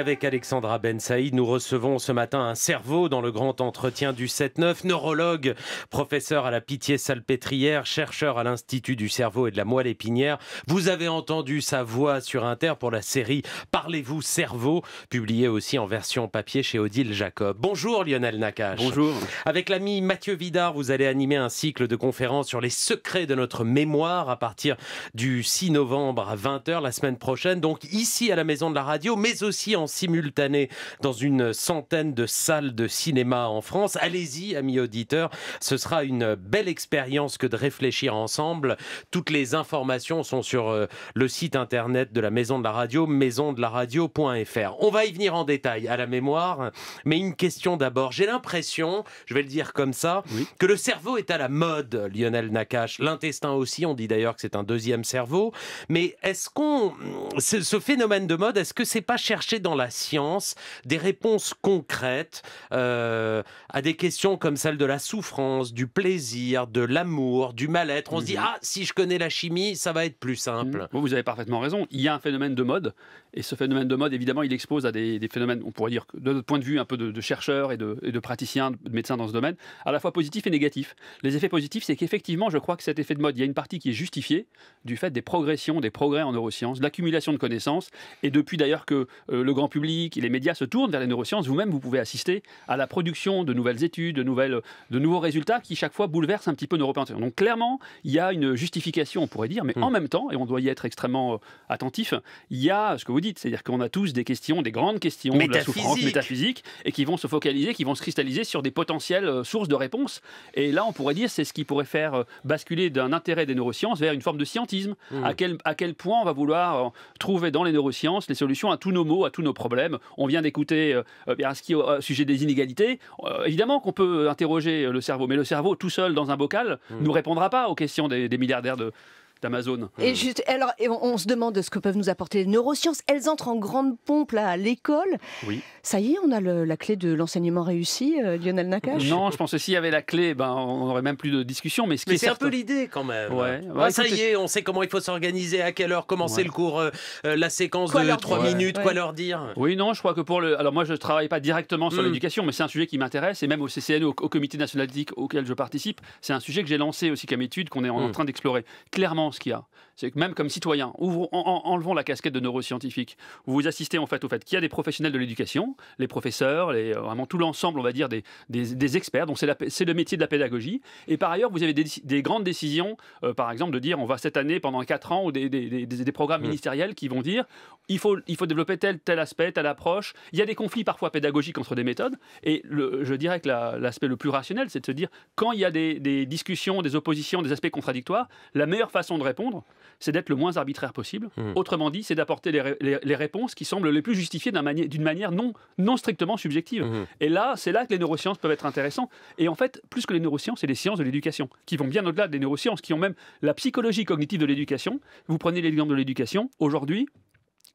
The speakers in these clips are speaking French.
Avec Alexandra Ben Saïd, nous recevons ce matin un cerveau dans le grand entretien du 7-9, neurologue, professeur à la pitié salpêtrière, chercheur à l'Institut du cerveau et de la moelle épinière. Vous avez entendu sa voix sur Inter pour la série Parlez-vous cerveau, publiée aussi en version papier chez Odile Jacob. Bonjour Lionel Nakache. Bonjour. Avec l'ami Mathieu Vidard, vous allez animer un cycle de conférences sur les secrets de notre mémoire à partir du 6 novembre à 20h la semaine prochaine, donc ici à la Maison de la Radio, mais aussi en simultané dans une centaine de salles de cinéma en France. Allez-y, amis auditeurs, ce sera une belle expérience que de réfléchir ensemble. Toutes les informations sont sur euh, le site internet de la Maison de la Radio, la radio.fr. On va y venir en détail à la mémoire, mais une question d'abord. J'ai l'impression, je vais le dire comme ça, que le cerveau est à la mode, Lionel Nakache. L'intestin aussi, on dit d'ailleurs que c'est un deuxième cerveau. Mais est-ce qu'on... Ce phénomène de mode, est-ce que c'est pas cherché dans la science des réponses concrètes euh, à des questions comme celle de la souffrance, du plaisir, de l'amour, du mal-être. On se dit, mhm. ah, si je connais la chimie, ça va être plus simple. Mhm. Vous avez parfaitement raison. Il y a un phénomène de mode, et ce phénomène de mode, évidemment, il expose à des, phénomènes, on pourrait dire, de notre point de vue, un peu de, chercheurs et de, de praticiens, de médecins dans ce domaine, à la fois positifs et négatifs. Les effets positifs, c'est qu'effectivement, je crois que cet effet de mode, il y a une partie qui est justifiée du fait des progressions, des progrès en neurosciences, l'accumulation de connaissances, et depuis d'ailleurs que euh, le le grand public les médias se tournent vers les neurosciences, vous-même, vous pouvez assister à la production de nouvelles études, de, nouvelles, de nouveaux résultats qui, chaque fois, bouleversent un petit peu nos représentations. Donc, clairement, il y a une justification, on pourrait dire, mais hmm. en même temps, et on doit y être extrêmement euh, attentif, il y a ce que vous dites, c'est-à-dire qu'on a tous des questions, des grandes questions de la souffrance métaphysique, et qui vont se focaliser, qui vont se cristalliser sur des potentielles euh, sources de réponses. Et là, on pourrait dire, c'est ce qui pourrait faire euh, basculer d'un intérêt des neurosciences vers une forme de scientisme. Hmm. À, quel, à quel point on va vouloir trouver dans les neurosciences les solutions à tous nos maux, à tous nos problèmes. On vient d'écouter est euh, euh, au euh, sujet des inégalités. évidemment qu'on peut interroger le cerveau, mais le cerveau tout seul dans un bocal ne hmm. nous répondra pas aux questions des milliardaires de, d'Amazon. Et euh. juste, alors, on, se demande ce que peuvent nous apporter les neurosciences. Elles entrent en grande pompe là, à l'école. Oui. Ça y est, on a la clé de l'enseignement réussi, euh, Lionel Nakash. Non, je pense que s'il y avait la clé, ben, on n'aurait même plus de discussion. Mais c'est un peu l'idée quand même. Ouais. ça y est, on sait comment il faut s'organiser, à quelle heure commencer le cours, euh, la séquence de 3 minutes, quoi leur dire. Oui, non, je crois que pour le. Alors, moi, je ne travaille pas directement sur hmm. l'éducation, mais c'est un sujet qui m'intéresse. Et même au CCN, au, Comité national d'éthique auquel je participe, c'est un sujet que j'ai lancé aussi comme étude, qu'on est en hmm. train d'explorer. Clairement, ce qu'il y a. C'est que même comme citoyen, ou enlevons la casquette de neuroscientifique, vous assistez en fait au fait qu'il y a des professionnels de l'éducation, les professeurs, les, euh, vraiment tout l'ensemble, on va dire, des, des, experts, donc c'est le métier de la pédagogie. Et par ailleurs, vous avez des, grandes décisions, euh, par exemple, de dire on va cette année, pendant 4 ans, ou des, programmes mm. ministériels qui vont dire il faut, il faut développer tel, tel aspect, telle approche. Il y a des conflits parfois pédagogiques entre des méthodes. Et je dirais que l'aspect le plus rationnel, c'est de se dire quand il y a des discussions, des oppositions, des aspects contradictoires, la meilleure façon de de répondre, c'est d'être le moins arbitraire possible. Hmm. Autrement dit, c'est d'apporter les, réponses qui semblent les plus justifiées d'une manière non, non strictement subjective. Hmm. Et là, c'est là que les neurosciences peuvent être intéressantes. Et en fait, plus que les neurosciences, c'est les sciences de l'éducation, qui vont bien au-delà des neurosciences, qui ont même la psychologie cognitive de l'éducation. Vous prenez l'exemple de l'éducation, aujourd'hui,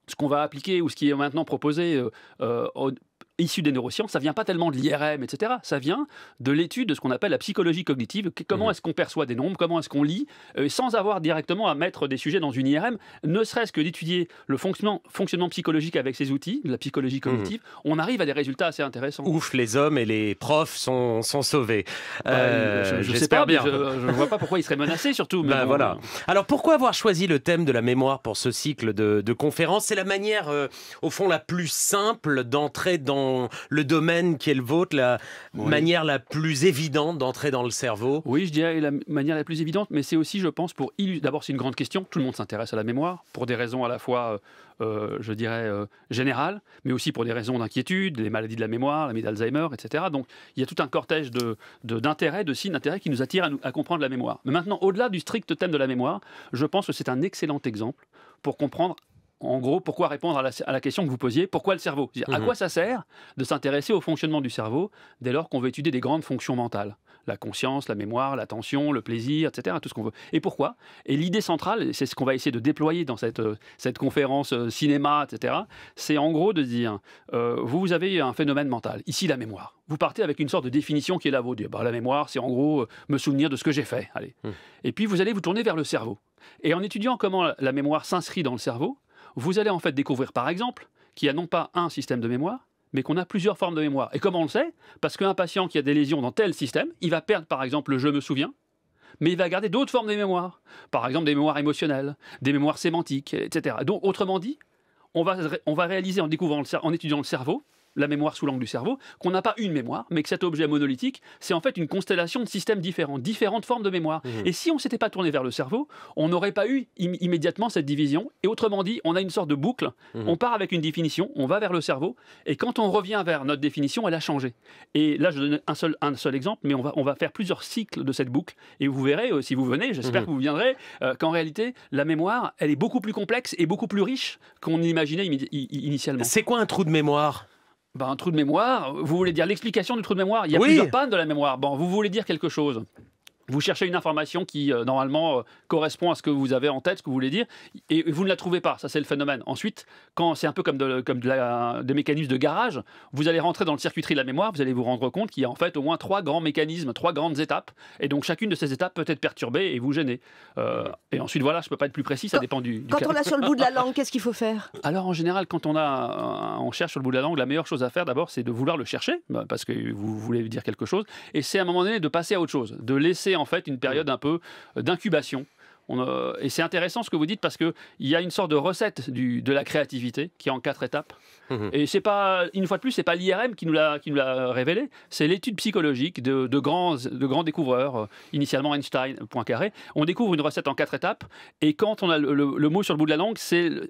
ce qu'on va appliquer ou ce qui est maintenant proposé euh, euh, issu des neurosciences, ça vient pas tellement de l'IRM, etc. Ça vient de l'étude de ce qu'on appelle la psychologie cognitive. Comment mhm. est-ce qu'on perçoit des nombres Comment est-ce qu'on lit euh, Sans avoir directement à mettre des sujets dans une IRM, ne serait-ce que d'étudier le fonctionnement, fonctionnement psychologique avec ces outils, de la psychologie mhm. cognitive, on arrive à des résultats assez intéressants. Ouf, les hommes et les profs sont, sont sauvés. Bah, euh, euh, je ne sais pas bien. Je ne vois pas pourquoi ils seraient menacés, surtout. ben voilà. Alors pourquoi avoir choisi le thème de la mémoire pour ce cycle de conférences C'est la manière, au fond, la plus simple d'entrer dans le domaine qui est le vôtre, la manière la plus évidente d'entrer dans le cerveau Oui, je dirais la manière la plus évidente, mais c'est aussi, je pense, pour D'abord, c'est une grande question. Tout le monde s'intéresse à la mémoire pour des raisons à la fois, euh, euh, je dirais, euh, générales, mais aussi pour des raisons d'inquiétude, les maladies de la mémoire, la maladie d'Alzheimer, etc. Donc, il y a tout un cortège d'intérêts, de, de, signes d'intérêt qui nous attirent à comprendre la mémoire. Mais maintenant, au-delà du strict thème de la mémoire, je pense que c'est un excellent exemple pour comprendre en gros, pourquoi répondre à la, question que vous posiez Pourquoi le cerveau -à, mhm. quoi ça sert de s'intéresser au fonctionnement du cerveau dès lors qu'on veut étudier des grandes fonctions mentales La conscience, la mémoire, l'attention, le plaisir, etc. Tout ce qu'on veut. Et pourquoi Et l'idée centrale, c'est ce qu'on va essayer de déployer dans cette, euh, conférence euh, cinéma, etc. C'est en gros de dire, euh, vous avez un phénomène mental, ici la mémoire. Vous partez avec une sorte de définition qui est la vôtre. Bah, la mémoire, c'est en gros me souvenir de ce que j'ai fait. Allez. Mhm. Et puis vous allez vous tourner vers le cerveau. Et en étudiant comment la mémoire s'inscrit dans le cerveau, vous allez en fait découvrir par exemple qu'il y a non pas un système de mémoire, mais qu'on a plusieurs formes de mémoire. Et comment on le sait Parce qu'un patient qui a des lésions dans tel système, il va perdre par exemple le je me souviens, mais il va garder d'autres formes de mémoire. Par exemple des mémoires émotionnelles, des mémoires sémantiques, etc. Donc autrement dit, on va, on va réaliser en, découvrant en étudiant le cerveau la mémoire sous l'angle du cerveau, qu'on n'a pas une mémoire, mais que cet objet monolithique, c'est en fait une constellation de systèmes différents, différentes formes de mémoire. Mhm. Et si on ne s'était pas tourné vers le cerveau, on n'aurait pas eu immédiatement cette division. Et autrement dit, on a une sorte de boucle. Mhm. On part avec une définition, on va vers le cerveau, et quand on revient vers notre définition, elle a changé. Et là, je donne un seul, un seul exemple, mais on va, on va faire plusieurs cycles de cette boucle. Et vous verrez, euh, si vous venez, j'espère mhm. que vous viendrez, euh, qu'en réalité, la mémoire, elle est beaucoup plus complexe et beaucoup plus riche qu'on imaginait initialement. C'est quoi un trou de mémoire bah, un trou de mémoire, vous voulez dire l'explication du trou de mémoire Il y a plusieurs pannes de la mémoire. Bon, vous voulez dire quelque chose vous cherchez une information qui, euh, normalement, euh, correspond à ce que vous avez en tête, ce que vous voulez dire, et vous ne la trouvez pas. Ça, c'est le phénomène. Ensuite, quand c'est un peu comme, comme de des mécanismes de garage, vous allez rentrer dans le circuiterie de la mémoire, vous allez vous rendre compte qu'il y a en fait au moins trois grands mécanismes, trois grandes étapes, et donc chacune de ces étapes peut être perturbée et vous gêner. Euh, et ensuite, voilà, je ne peux pas être plus précis, ça dépend du, Quand on est sur le bout de la langue, qu'est-ce qu'il faut faire Alors, en général, quand on, a, on cherche sur le bout de la langue, la meilleure chose à faire d'abord, c'est de vouloir le chercher, bah, parce que vous voulez dire quelque chose, et c'est à un moment donné de passer à autre chose, de laisser en fait une période mmh. un peu euh, d'incubation et c'est intéressant ce que vous dites parce qu'il y a une sorte de recette du, de la créativité qui est en quatre étapes. Mhm. Et c'est pas, une fois de plus, c'est pas l'IRM qui nous l'a révélé, c'est l'étude psychologique de, grands, de grands découvreurs, euh, initialement Einstein, Poincaré. On découvre une recette en quatre étapes et quand on a le, mot sur le bout de la langue,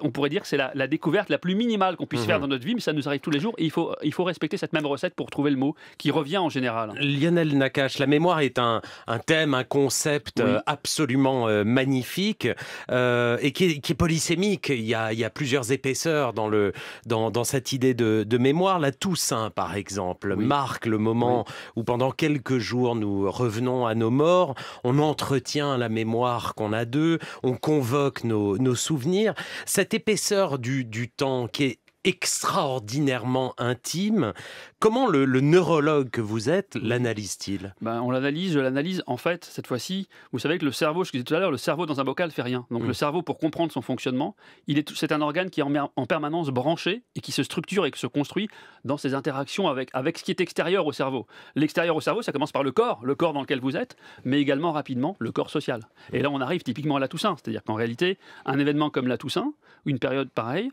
on pourrait dire que c'est la, découverte la plus minimale qu'on puisse mhm. faire dans notre vie, mais ça nous arrive tous les jours et il faut, il faut respecter cette même recette pour trouver le mot qui revient en général. Lionel Nakache, la mémoire est un, thème, un concept euh, absolument euh, magnifique magnifique euh, et qui est, polysémique. Il y, a, plusieurs épaisseurs dans, cette idée de, mémoire. La Toussaint, par exemple, marque le moment où pendant quelques jours nous revenons à nos morts, on entretient la mémoire qu'on a d'eux, on convoque nos, souvenirs. Cette épaisseur du, du temps qui est extraordinairement intime. Comment le, neurologue que vous êtes l'analyse-t-il ben, On l'analyse, je l'analyse en fait, cette fois-ci, vous savez que le cerveau, je disais tout à l'heure, le cerveau dans un bocal fait rien. Donc mm. le cerveau, pour comprendre son fonctionnement, il est, c'est un organe qui est en, permanence branché et qui se structure et qui se construit dans ses interactions avec, avec ce qui est extérieur au cerveau. L'extérieur au cerveau, ça commence par le corps, le corps dans lequel vous êtes, mais également rapidement le corps social. Et là, on arrive typiquement à la Toussaint, c'est-à-dire qu'en réalité, un événement comme la Toussaint, une période pareille,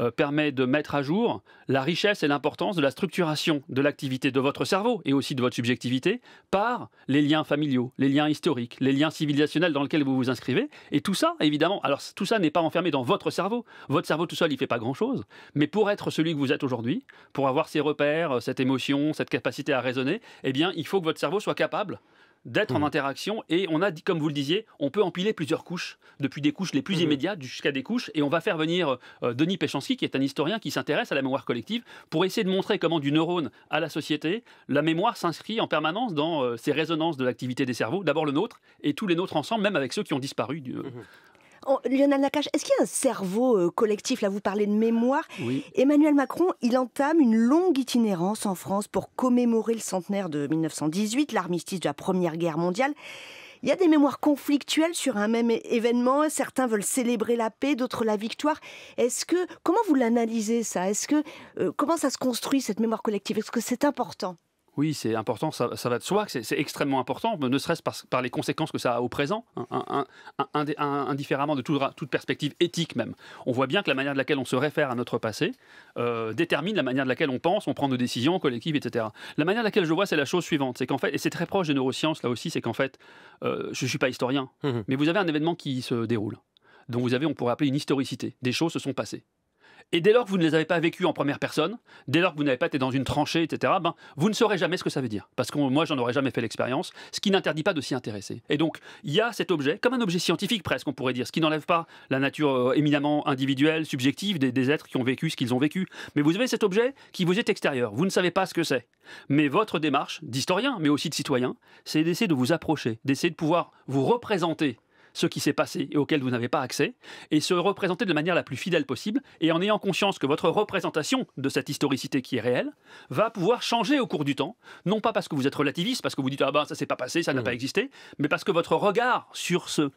euh, permet de mettre à jour la richesse et l'importance de la structuration de l'activité de votre cerveau et aussi de votre subjectivité par les liens familiaux, les liens historiques, les liens civilisationnels dans lesquels vous vous inscrivez. Et tout ça, évidemment, alors tout ça n'est pas enfermé dans votre cerveau. Votre cerveau tout seul, il ne fait pas grand-chose. Mais pour être celui que vous êtes aujourd'hui, pour avoir ces repères, euh, cette émotion, cette capacité à raisonner, eh bien, il faut que votre cerveau soit capable d'être en hmm. interaction et on a, dit comme vous le disiez, on peut empiler plusieurs couches, depuis des couches les plus hmm. immédiates jusqu'à des couches, et on va faire venir euh, Denis Péchanski, qui est un historien qui s'intéresse à la mémoire collective, pour essayer de montrer comment du neurone à la société, la mémoire s'inscrit en permanence dans euh, ces résonances de l'activité des cerveaux, d'abord le nôtre, et tous les nôtres ensemble, même avec ceux qui ont disparu. Euh, hmm. Lionel Nakache, est-ce qu'il y a un cerveau euh, collectif Là, vous parlez de mémoire. Emmanuel Macron, il entame une longue itinérance en France pour commémorer le centenaire de 1918, l'armistice de la Première Guerre mondiale. Il y a des mémoires conflictuelles sur un même événement. Certains veulent célébrer la paix, d'autres la victoire. Est-ce que comment vous l'analysez ça Est-ce que euh, comment ça se construit cette mémoire collective Est-ce que c'est important oui, c'est important, ça, va de soi, c'est extrêmement important, ne serait-ce par, les conséquences que ça a au présent, indifféremment hein, de toute perspective éthique même. On voit bien que la manière de laquelle on se réfère à notre passé euh, détermine la manière de laquelle on pense, on prend nos décisions collectives, etc. La manière de laquelle je vois, c'est la chose suivante, c'est qu'en fait, et c'est très proche des neurosciences là aussi, c'est qu'en fait, euh, je ne suis pas historien, mmh mais vous avez un événement qui se déroule, dont vous avez, on pourrait appeler une historicité, des choses se sont passées. Et dès lors que vous ne les avez pas vécues en première personne, dès lors que vous n'avez pas été dans une tranchée, etc., ben, vous ne saurez jamais ce que ça veut dire. Parce que moi, j'en aurais jamais fait l'expérience, ce qui n'interdit pas de s'y intéresser. Et donc, il y a cet objet, comme un objet scientifique presque, on pourrait dire, ce qui n'enlève pas la nature euh, éminemment individuelle, subjective des, des êtres qui ont vécu ce qu'ils ont vécu. Mais vous avez cet objet qui vous est extérieur, vous ne savez pas ce que c'est. Mais votre démarche d'historien, mais aussi de citoyen, c'est d'essayer de vous approcher, d'essayer de pouvoir vous représenter ce qui s'est passé et auquel vous n'avez pas accès, et se représenter de la manière la plus fidèle possible, et en ayant conscience que votre représentation de cette historicité qui est réelle va pouvoir changer au cours du temps, non pas parce que vous êtes relativiste, parce que vous dites ah ben ça s'est pas passé, ça n'a mmh. pas existé, mais parce que votre regard sur ce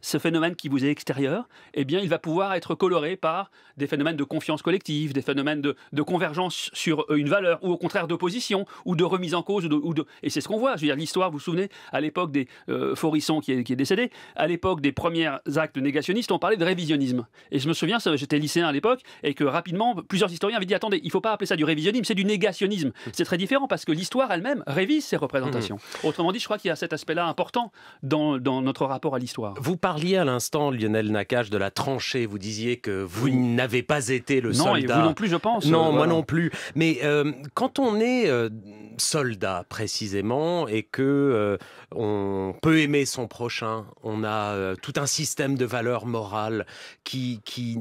ce phénomène qui vous est extérieur, eh bien, il va pouvoir être coloré par des phénomènes de confiance collective, des phénomènes de, convergence sur euh, une valeur, ou au contraire d'opposition, ou de remise en cause. de, Et c'est ce qu'on voit. Je dire, l'histoire, vous vous souvenez, à l'époque des euh, qui est, décédé, à l'époque des premiers actes négationnistes, on parlait de révisionnisme. Et je me souviens, j'étais lycéen à l'époque, et que rapidement, plusieurs historiens avaient dit attendez, il ne faut pas appeler ça du révisionnisme, c'est du négationnisme. C'est très différent parce que l'histoire elle-même révise ses représentations. Mmh. Autrement dit, je crois qu'il y a cet aspect-là important dans, dans notre rapport à l'histoire parliez à l'instant, Lionel Nakache, de la tranchée. Vous disiez que vous n'avez pas été le soldat. Non, vous non plus, je pense. Non, euh, moi non plus. Mais euh, quand on est euh, soldat, précisément, et que on peut aimer son prochain, on a tout un système de valeurs morales qui, qui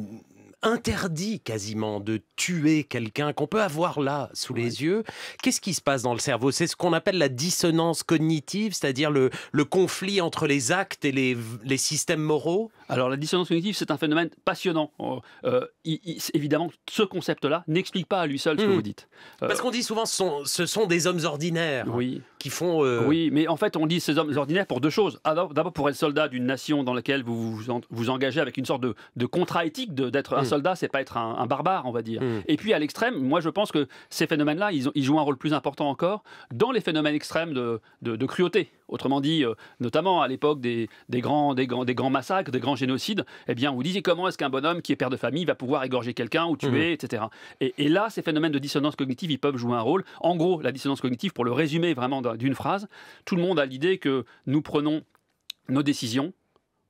interdit quasiment de tuer quelqu'un qu'on peut avoir là sous les yeux. Qu'est-ce qui se passe dans le cerveau C'est ce qu'on appelle la dissonance cognitive, c'est-à-dire le, conflit entre les actes et les systèmes moraux alors la dissonance cognitive, c'est un phénomène passionnant. Oh, euh, évidemment, ce concept-là n'explique pas à lui seul ce que hmm. vous dites. Euh, Parce qu'on dit souvent, ce sont, ce sont, des hommes ordinaires qui font... Euh, oui, mais en fait, on dit ces hommes ordinaires pour deux choses. Ah, d'abord, pour être soldat d'une nation dans laquelle vous vous, engagez avec une sorte de, contrat éthique d'être un hmm. soldat, c'est pas être un, barbare, on va dire. Hmm. Et puis, à l'extrême, moi, je pense que ces phénomènes-là, ils, jouent un rôle plus important encore dans les phénomènes extrêmes de, cruauté. Autrement dit, notamment à l'époque des, des, grands, des, grands, des grands massacres, des grands génocide, eh bien, vous disiez comment est-ce qu'un bonhomme qui est père de famille va pouvoir égorger quelqu'un ou tuer, mhm. etc. Et, là, ces phénomènes de dissonance cognitive, ils peuvent jouer un rôle. En gros, la dissonance cognitive, pour le résumer vraiment d'une phrase, tout le monde a l'idée que nous prenons nos décisions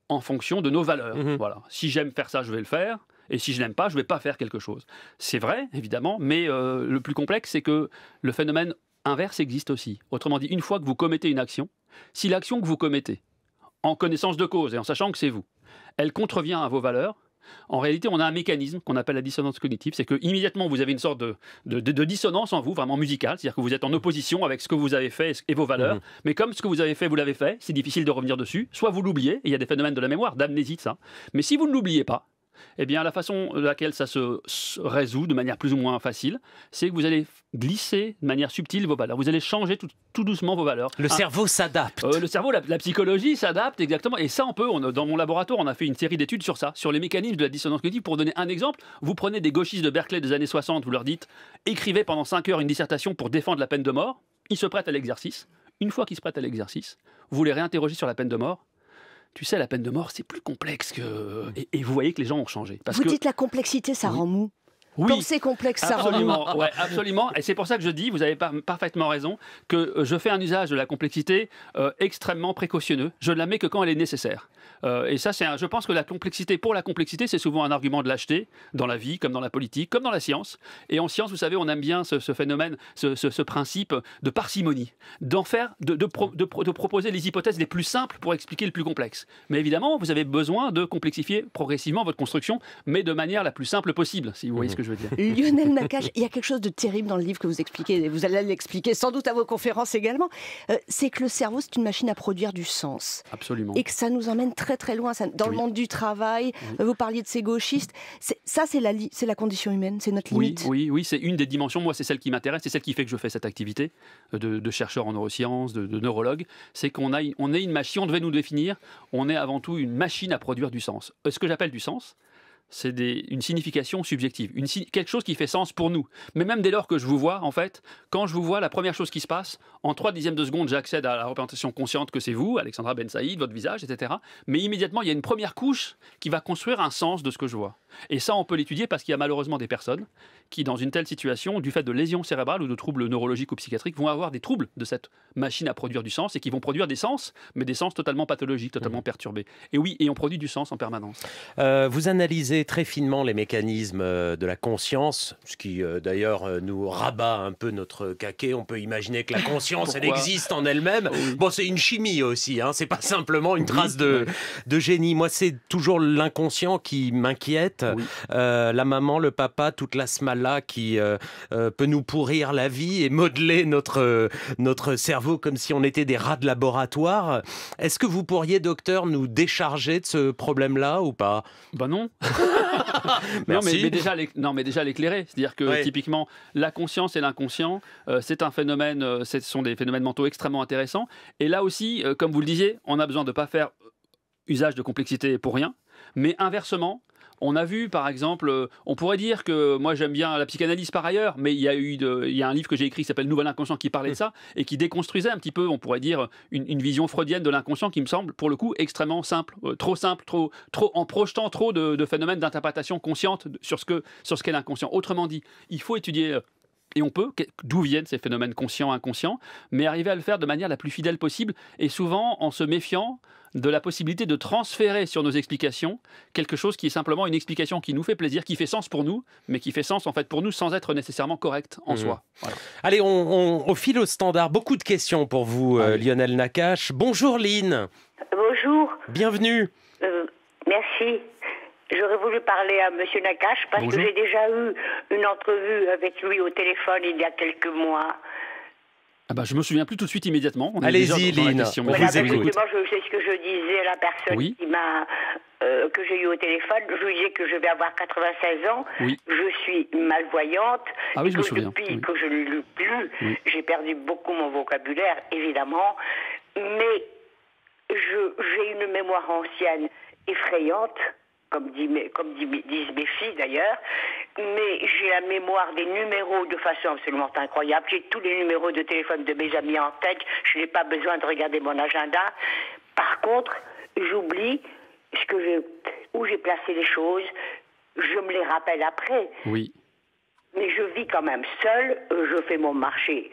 en fonction de nos valeurs. Mhm. Voilà. Si j'aime faire ça, je vais le faire et si je n'aime pas, je ne vais pas faire quelque chose. C'est vrai, évidemment, mais euh, le plus complexe, c'est que le phénomène inverse existe aussi. Autrement dit, une fois que vous commettez une action, si l'action que vous commettez en connaissance de cause et en sachant que c'est vous. Elle contrevient à vos valeurs. En réalité, on a un mécanisme qu'on appelle la dissonance cognitive, c'est que immédiatement vous avez une sorte de, dissonance en vous, vraiment musicale, c'est-à-dire que vous êtes en opposition avec ce que vous avez fait et vos valeurs. Mmh. Mais comme ce que vous avez fait, vous l'avez fait, c'est difficile de revenir dessus. Soit vous l'oubliez, il y a des phénomènes de la mémoire, d'amnésie, de ça. Mais si vous ne l'oubliez pas, eh bien, la façon de laquelle ça se résout de manière plus ou moins facile, c'est que vous allez glisser de manière subtile vos valeurs. Vous allez changer tout, doucement vos valeurs. Le cerveau s'adapte. Euh, le cerveau, la, psychologie s'adapte exactement. Et ça, on peut. dans mon laboratoire, on a fait une série d'études sur ça, sur les mécanismes de la dissonance cognitive. Pour donner un exemple, vous prenez des gauchistes de Berkeley des années 60, vous leur dites écrivez pendant 5 heures une dissertation pour défendre la peine de mort. Ils se prêtent à l'exercice. Une fois qu'ils se prêtent à l'exercice, vous les réinterrogez sur la peine de mort tu sais, la peine de mort, c'est plus complexe que. Et, vous voyez que les gens ont changé. Parce vous que... dites la complexité, ça rend mou. Oui, Comme c'est complexe, ça Absolument, absolument. Et c'est pour ça que je dis, vous avez parfaitement raison, que euh, je fais un usage de la complexité euh, extrêmement précautionneux. Je ne la mets que quand elle est nécessaire. Euh, et ça, c'est je pense que la complexité, pour la complexité, c'est souvent un argument de lâcheté dans la vie, comme dans la politique, comme dans la science. Et en science, vous savez, on aime bien ce, phénomène, ce, principe de parcimonie, d'en faire, de, de, proposer les hypothèses les plus simples pour expliquer le plus complexe. Mais évidemment, vous avez besoin de complexifier progressivement votre construction, mais de manière la plus simple possible, si vous voyez mmh. ce que je Lionel Nakache, il y a quelque chose de terrible dans le livre que vous expliquez, et vous allez l'expliquer sans doute à vos conférences également, euh, c'est que le cerveau, c'est une machine à produire du sens. Absolument. Et que ça nous emmène très très loin. dans le monde du travail, euh, vous parliez de ces gauchistes, ça c'est la, la condition humaine, c'est notre limite. Oui, oui, c'est une des dimensions, moi c'est celle qui m'intéresse, c'est celle qui fait que je fais cette activité euh, de, chercheur en neurosciences, de, neurologue, c'est qu'on est une machine, on devait nous définir, on est avant tout une machine à produire du sens. Ce que j'appelle du sens, c'est une signification subjective, une, quelque chose qui fait sens pour nous. Mais même dès lors que je vous vois, en fait, quand je vous vois, la première chose qui se passe, en trois dixièmes de seconde, j'accède à la représentation consciente que c'est vous, Alexandra Ben Saïd, votre visage, etc. Mais immédiatement, il y a une première couche qui va construire un sens de ce que je vois. Et ça, on peut l'étudier parce qu'il y a malheureusement des personnes qui, dans une telle situation, du fait de lésions cérébrales ou de troubles neurologiques ou psychiatriques, vont avoir des troubles de cette machine à produire du sens et qui vont produire des sens, mais des sens totalement pathologiques, totalement mmh. perturbés. Et oui, et on produit du sens en permanence. Euh, vous analysez très finement les mécanismes euh, de la conscience, ce qui euh, d'ailleurs euh, nous rabat un peu notre caquet. On peut imaginer que la conscience, elle existe en elle-même. Bon, c'est une chimie aussi, hein. c'est pas simplement une trace de, de génie. Moi, c'est toujours l'inconscient qui m'inquiète. la maman, le papa, toute la smala qui peut nous pourrir la vie et modeler notre, notre cerveau comme si on était des rats de laboratoire. Est-ce que vous pourriez, docteur, nous décharger de ce problème-là ou pas Bah non non, mais, déjà, mais déjà l'éclairer. C'est-à-dire que typiquement, la conscience et l'inconscient, euh, c'est un phénomène, euh, ce sont des phénomènes mentaux extrêmement intéressants. Et là aussi, euh, comme vous le disiez, on a besoin de ne pas faire usage de complexité pour rien. Mais inversement, on a vu, par exemple, euh, on pourrait dire que moi j'aime bien la psychanalyse par ailleurs, mais il y a eu il y a un livre que j'ai écrit qui s'appelle Nouvelle Inconscient qui parlait de ça et qui déconstruisait un petit peu, on pourrait dire, une, vision freudienne de l'inconscient qui me semble, pour le coup, extrêmement simple, euh, trop simple, trop, trop en projetant trop de, phénomènes d'interprétation consciente sur ce sur ce qu'est l'inconscient. Autrement dit, il faut étudier euh, et on peut, d'où viennent ces phénomènes conscients, inconscients, mais arriver à le faire de manière la plus fidèle possible et souvent en se méfiant de la possibilité de transférer sur nos explications quelque chose qui est simplement une explication qui nous fait plaisir, qui fait sens pour nous, mais qui fait sens en fait pour nous sans être nécessairement correct en mmh. soi. Allez, on, fil au standard. Beaucoup de questions pour vous, euh, Lionel Nakache. Bonjour Lynn. Bonjour. Bienvenue. Euh, merci. J'aurais voulu parler à Monsieur Nakache parce que j'ai déjà eu une entrevue avec lui au téléphone il y a quelques mois. Ah bah, je me souviens plus tout de suite immédiatement. Allez-y, Lina. Voilà, vous je sais ce que je disais à la personne qui m'a euh, que j'ai eu au téléphone. Je disais que je vais avoir 96 ans. Je suis malvoyante. Ah depuis que je ne lis plus, j'ai perdu beaucoup mon vocabulaire, évidemment. Mais j'ai une mémoire ancienne effrayante comme, comme disent mes filles d'ailleurs, mais j'ai la mémoire des numéros de façon absolument incroyable. J'ai tous les numéros de téléphone de mes amis en tête, je n'ai pas besoin de regarder mon agenda. Par contre, j'oublie ce que je, où j'ai placé les choses, je me les rappelle après. Oui. Mais je vis quand même seule, je fais mon marché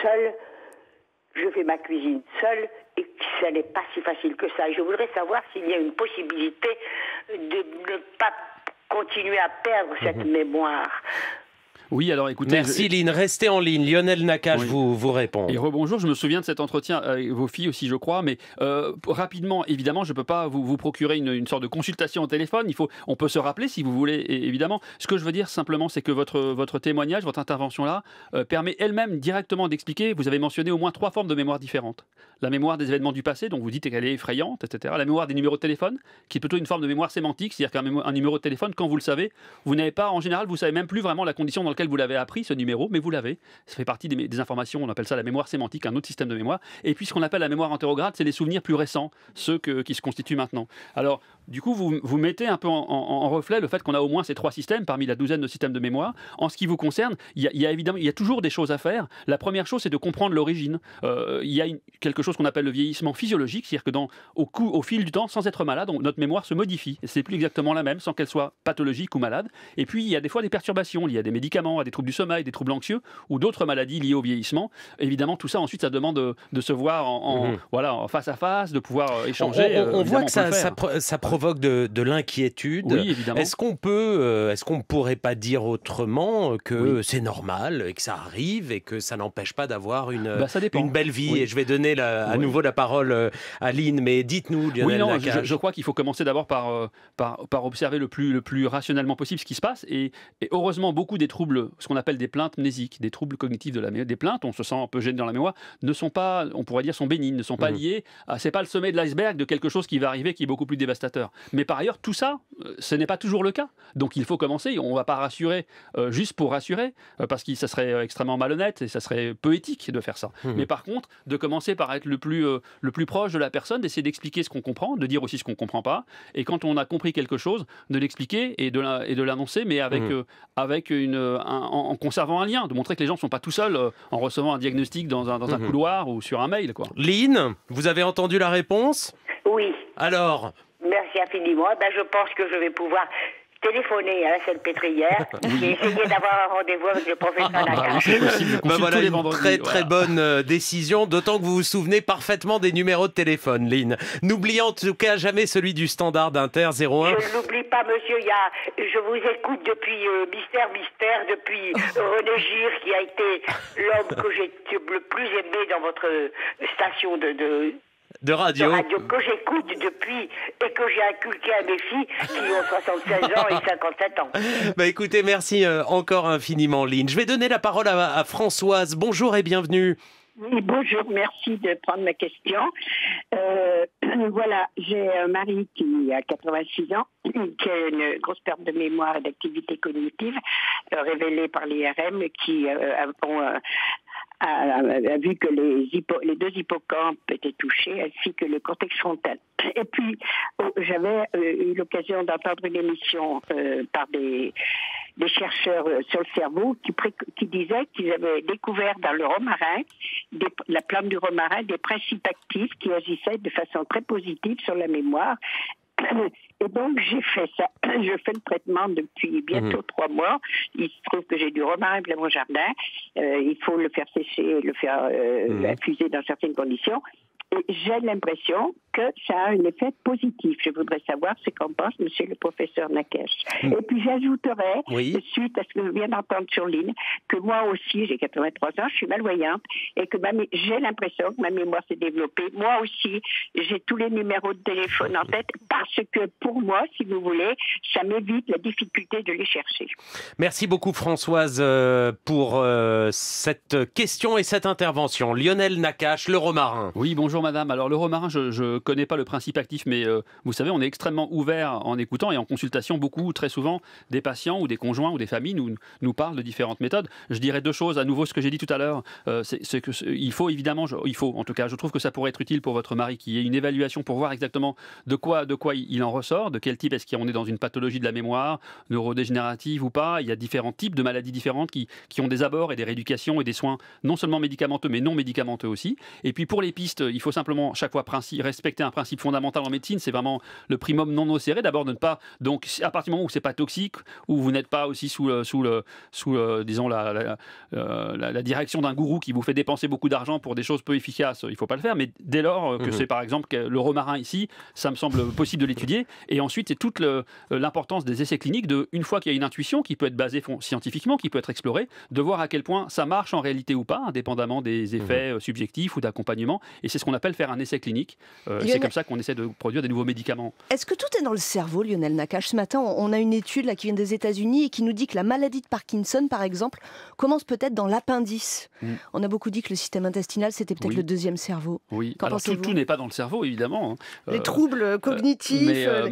seule, je fais ma cuisine seule et que ça n'est pas si facile que ça. Je voudrais savoir s'il y a une possibilité de ne pas continuer à perdre cette mhm. mémoire. Oui, alors écoutez. Merci Lynn, restez en ligne. Lionel Nakache vous, vous répond. Et je me souviens de cet entretien avec vos filles aussi, je crois, mais euh, rapidement, évidemment, je ne peux pas vous, vous procurer une, une, sorte de consultation au téléphone. Il faut, on peut se rappeler si vous voulez, évidemment. Ce que je veux dire simplement, c'est que votre, votre témoignage, votre intervention là, euh, permet elle-même directement d'expliquer. Vous avez mentionné au moins trois formes de mémoire différentes. La mémoire des événements du passé, dont vous dites qu'elle est effrayante, etc. La mémoire des numéros de téléphone, qui est plutôt une forme de mémoire sémantique, c'est-à-dire qu'un numéro de téléphone, quand vous le savez, vous n'avez pas, en général, vous savez même plus vraiment la condition dans lequel vous l'avez appris, ce numéro, mais vous l'avez. Ça fait partie des, informations, on appelle ça la mémoire sémantique, un autre système de mémoire. Et puis ce qu'on appelle la mémoire antérograde, c'est les souvenirs plus récents, ceux qui se constituent maintenant. Alors, du coup, vous, vous mettez un peu en, reflet le fait qu'on a au moins ces trois systèmes parmi la douzaine de systèmes de mémoire. En ce qui vous concerne, il y, a, évidemment, il y a toujours des choses à faire. La première chose, c'est de comprendre l'origine. Euh, il y a quelque chose qu'on appelle le vieillissement physiologique, c'est-à-dire que dans, au, au fil du temps, sans être malade, notre mémoire se modifie. C'est plus exactement la même, sans qu'elle soit pathologique ou malade. Et puis, il y a des fois des perturbations liées à des médicaments, à des troubles du sommeil, des troubles anxieux ou d'autres maladies liées au vieillissement. Évidemment, tout ça, ensuite, ça demande de, se voir en, mmh. voilà, en face à face, de pouvoir euh, échanger. On, euh, voit que ça, ça, provoque de, l'inquiétude. Est-ce qu'on peut, euh, est-ce qu'on ne pourrait pas dire autrement que c'est normal et que ça arrive et que ça n'empêche pas d'avoir une, bah, une belle vie Et je vais donner à nouveau la parole euh, à Lynn, mais dites-nous, Oui, non, je, crois qu'il faut commencer d'abord euh, par, par, observer le plus, le plus rationnellement possible ce qui se passe. Et, heureusement, beaucoup des troubles, ce qu'on appelle des plaintes mnésiques, des troubles cognitifs de la des plaintes, on se sent un peu gêné dans la mémoire, ne sont pas, on pourrait dire, sont bénignes, ne sont pas mmh. liés, À, c'est pas le sommet de l'iceberg de quelque chose qui va arriver qui est beaucoup plus dévastateur. Mais par ailleurs, tout ça, euh, ce n'est pas toujours le cas. Donc il faut commencer. On ne va pas rassurer euh, juste pour rassurer, euh, parce que ça serait extrêmement malhonnête et ça serait peu éthique de faire ça. Mmh. Mais par contre, de commencer par être le plus, le plus proche de la personne, d'essayer d'expliquer ce qu'on comprend, de dire aussi ce qu'on ne comprend pas. Et quand on a compris quelque chose, de l'expliquer et de l'annoncer, mais avec, mmh. avec une, en, conservant un lien, de montrer que les gens ne sont pas tout seuls en recevant un diagnostic dans un, mmh. couloir ou sur un mail. Quoi. Lynn, vous avez entendu la réponse Oui. Alors, Merci infiniment. Eh ben, je pense que je vais pouvoir téléphoner à la Seine-Pétrière et essayer d'avoir un rendez-vous avec le professeur ah, bah, bah, voilà une très très bonne euh, décision, d'autant que vous vous souvenez parfaitement des numéros de téléphone, Lynn. n'oublions en tout cas jamais celui du standard d'Inter 01. Je ne l'oublie pas, monsieur. je vous écoute depuis euh, Mystère Mystère, depuis euh, René Gir, qui a été l'homme que j'ai le plus aimé dans votre station de, de radio. que j'écoute depuis et que j'ai inculqué à mes filles qui ont 76 ans et 57 ans. Bah écoutez, merci euh, encore infiniment, Lynn. Je vais donner la parole à, Françoise. Bonjour et bienvenue. bonjour, merci de prendre ma question. Euh, voilà, j'ai un mari qui a 86 ans, qui a une grosse perte de mémoire et d'activité cognitive euh, révélée par l'IRM, qui a a vu que les, deux hippocampes étaient touchés, ainsi que le cortex frontal. Et puis, oh, j'avais euh, eu l'occasion d'entendre une émission euh, par des, chercheurs euh, sur le cerveau qui, qui disaient qu'ils avaient découvert dans le romarin, la plante du romarin, des principes actifs qui agissaient de façon très positive sur la mémoire et donc, j'ai fait ça. Je fais le traitement depuis bientôt mhm. trois mois. Il se trouve que j'ai du romarin plein mon jardin. Euh, il faut le faire sécher, le faire euh, mhm. infuser dans certaines conditions j'ai l'impression que ça a un effet positif. Je voudrais savoir ce qu'en pense Monsieur le professeur Nakesh. Hmm. Et puis j'ajouterais, oui. suite à ce que je viens d'entendre sur ligne, que moi aussi, j'ai 83 ans, je suis malvoyante, et que j'ai l'impression que ma mémoire s'est développée. Moi aussi, j'ai tous les numéros de téléphone en tête, parce que pour moi, si vous voulez, ça m'évite la difficulté de les chercher. Merci beaucoup Françoise euh, pour euh, cette question et cette intervention. Lionel Nakache, le Romarin. Oui, bonjour madame. Alors le romarin, je ne connais pas le principe actif, mais euh, vous savez, on est extrêmement ouvert en écoutant et en consultation. Beaucoup, très souvent, des patients ou des conjoints ou des familles nous, nous parlent de différentes méthodes. Je dirais deux choses. À nouveau, ce que j'ai dit tout à l'heure, euh, c'est que il faut évidemment, il faut en tout cas, je trouve que ça pourrait être utile pour votre mari qui ait une évaluation pour voir exactement de quoi, de quoi il en ressort, de quel type est-ce qu'on est dans une pathologie de la mémoire, neurodégénérative ou pas. Il y a différents types de maladies différentes qui, qui ont des abords et des rééducations et des soins non seulement médicamenteux mais non médicamenteux aussi. Et puis pour les pistes, il faut faut simplement chaque fois principe, respecter un principe fondamental en médecine, c'est vraiment le primum non nocere. D'abord, de ne pas donc à partir du moment où c'est pas toxique, où vous n'êtes pas aussi sous le, sous le, sous disons euh, la, la, direction d'un gourou qui vous fait dépenser beaucoup d'argent pour des choses peu efficaces, il faut pas le faire. Mais dès lors euh, que mmh c'est par exemple le romarin ici, ça me semble possible de l'étudier. Et ensuite, c'est toute euh, l'importance des essais cliniques de une fois qu'il y a une intuition qui peut être basée scientifiquement, qui peut être explorée, de voir à quel point ça marche en réalité ou pas, indépendamment des mmh effets subjectifs ou d'accompagnement. Et c'est ce qu'on appelle faire un essai clinique. Euh, c'est comme ça qu'on essaie de produire des nouveaux médicaments. Est-ce que tout est dans le cerveau, Lionel Nakash? Ce matin, on a une étude là, qui vient des États-Unis et qui nous dit que la maladie de Parkinson, par exemple, commence peut-être dans l'appendice. Mm. On a beaucoup dit que le système intestinal, c'était peut-être le deuxième cerveau. Oui, alors tout, tout n'est pas dans le cerveau, évidemment. Hein. Les euh, troubles euh, cognitifs.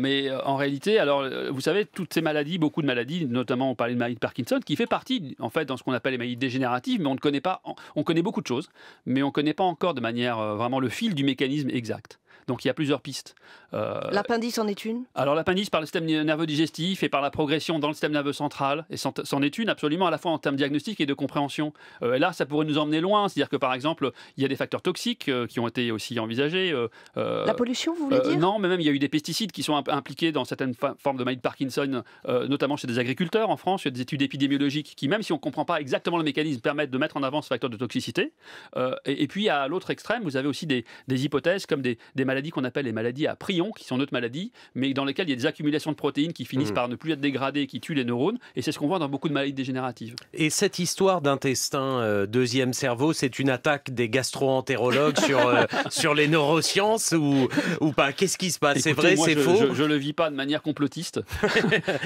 Mais, en réalité, alors, vous savez, toutes ces maladies, beaucoup de maladies, notamment on parlait de maladie de Parkinson, qui fait partie, en fait, dans ce qu'on appelle les maladies dégénératives, mais on ne connaît pas, on connaît beaucoup de choses, mais on ne connaît pas encore de manière vraiment le fil du mécanisme exact. Donc il y a plusieurs pistes. Euh, l'appendice en est une Alors l'appendice par le système nerveux digestif et par la progression dans le système nerveux central, et c'en est une absolument à la fois en termes diagnostiques et de compréhension. Euh, et là, ça pourrait nous emmener loin, c'est-à-dire que par exemple, il y a des facteurs toxiques euh, qui ont été aussi envisagés. la pollution, vous voulez dire Non, mais même il y a eu des pesticides qui sont impliqués dans certaines formes de maladie de Parkinson, notamment chez des agriculteurs en France. Il y a des études épidémiologiques qui, même si on ne comprend pas exactement le mécanisme, permettent de mettre en avant ce facteur de toxicité. Et, puis à l'autre extrême, vous avez aussi des, hypothèses comme des, des maladies maladies qu'on appelle les maladies à prions, qui sont d'autres maladies, mais dans lesquelles il y a des accumulations de protéines qui finissent hmm. par ne plus être dégradées, qui tuent les neurones. Et c'est ce qu'on voit dans beaucoup de maladies dégénératives. Et cette histoire d'intestin euh, deuxième cerveau, c'est une attaque des gastro-entérologues sur, euh, sur les neurosciences ou, ou pas Qu'est-ce qui se passe C'est vrai, c'est faux je, je, le vis pas de manière complotiste.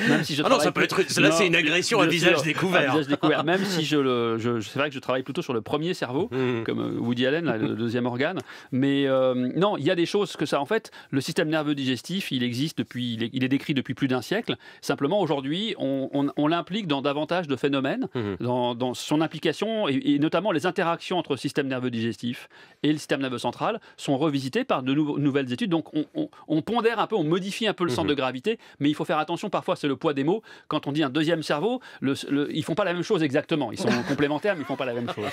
même si je ah non, ça peut être. Là, c'est une agression à visage découvert. Même si je le. Je, c'est vrai que je travaille plutôt sur le premier cerveau, hmm. comme euh, Woody Allen, là, le deuxième organe. Mais non, il y a des choses que ça. En fait, le système nerveux digestif, il existe depuis, il est, décrit depuis plus d'un siècle. Simplement, aujourd'hui, on, l'implique dans davantage de phénomènes, mmh. dans, son implication et, notamment les interactions entre le système nerveux digestif et le système nerveux central sont revisitées par de nouvelles études. Donc, on, pondère un peu, on modifie un peu le centre mmh. de gravité, mais il faut faire attention. Parfois, c'est le poids des mots. Quand on dit un deuxième cerveau, le, ils font pas la même chose exactement. Ils sont complémentaires, mais ils font pas la même chose.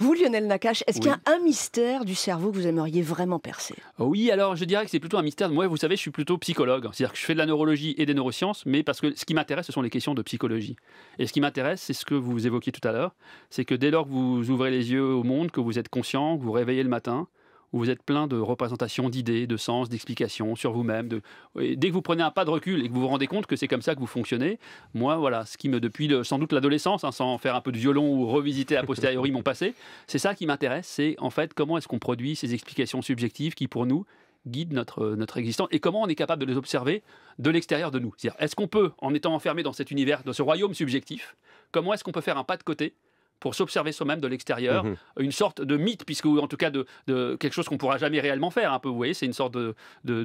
Vous, Lionel Nakache, est-ce qu'il y a un mystère du cerveau que vous aimeriez vraiment percer Oui, alors je dirais que c'est plutôt un mystère. Moi, vous savez, je suis plutôt psychologue. C'est-à-dire que je fais de la neurologie et des neurosciences, mais parce que ce qui m'intéresse, ce sont les questions de psychologie. Et ce qui m'intéresse, c'est ce que vous évoquiez tout à l'heure. C'est que dès lors que vous ouvrez les yeux au monde, que vous êtes conscient, que vous, réveillez le matin, où vous êtes plein de représentations, d'idées, de sens, d'explications sur vous-même. De... Dès que vous prenez un pas de recul et que vous vous rendez compte que c'est comme ça que vous fonctionnez, moi, voilà, ce qui me, depuis sans doute l'adolescence, hein, sans faire un peu de violon ou revisiter a posteriori mon passé, c'est ça qui m'intéresse, c'est en fait comment est-ce qu'on produit ces explications subjectives qui, pour nous, guide notre, euh, notre existence et comment on est capable de les observer de l'extérieur de nous. cest est-ce qu'on peut, en étant enfermé dans cet univers, dans ce royaume subjectif, comment est-ce qu'on peut faire un pas de côté pour s'observer soi-même de l'extérieur, mhm. une sorte de mythe, puisque ou en tout cas de, quelque chose qu'on pourra jamais réellement faire. Un peu, vous voyez, c'est une sorte de,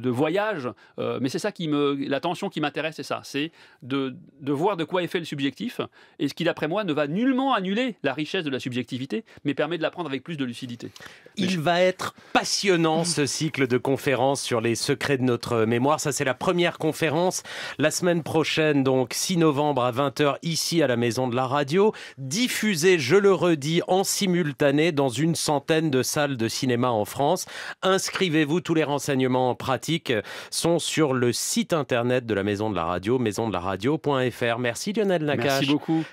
voyage. Euh, mais c'est ça qui me, la tension qui m'intéresse, c'est ça, c'est de, voir de quoi est fait le subjectif, et ce qui d'après moi ne va nullement annuler la richesse de la subjectivité, mais permet de l'apprendre avec plus de lucidité. Il va être passionnant ce cycle de conférences sur les secrets de notre mémoire. Ça, c'est la première conférence la semaine prochaine, donc 6 novembre à 20h ici à la Maison de la Radio, diffusée je le redis, en simultané dans une centaine de salles de cinéma en France. Inscrivez-vous, tous les renseignements en sont sur le site internet de la Maison de la Radio, maisondelaradio.fr. Merci Lionel Nakache. Merci beaucoup.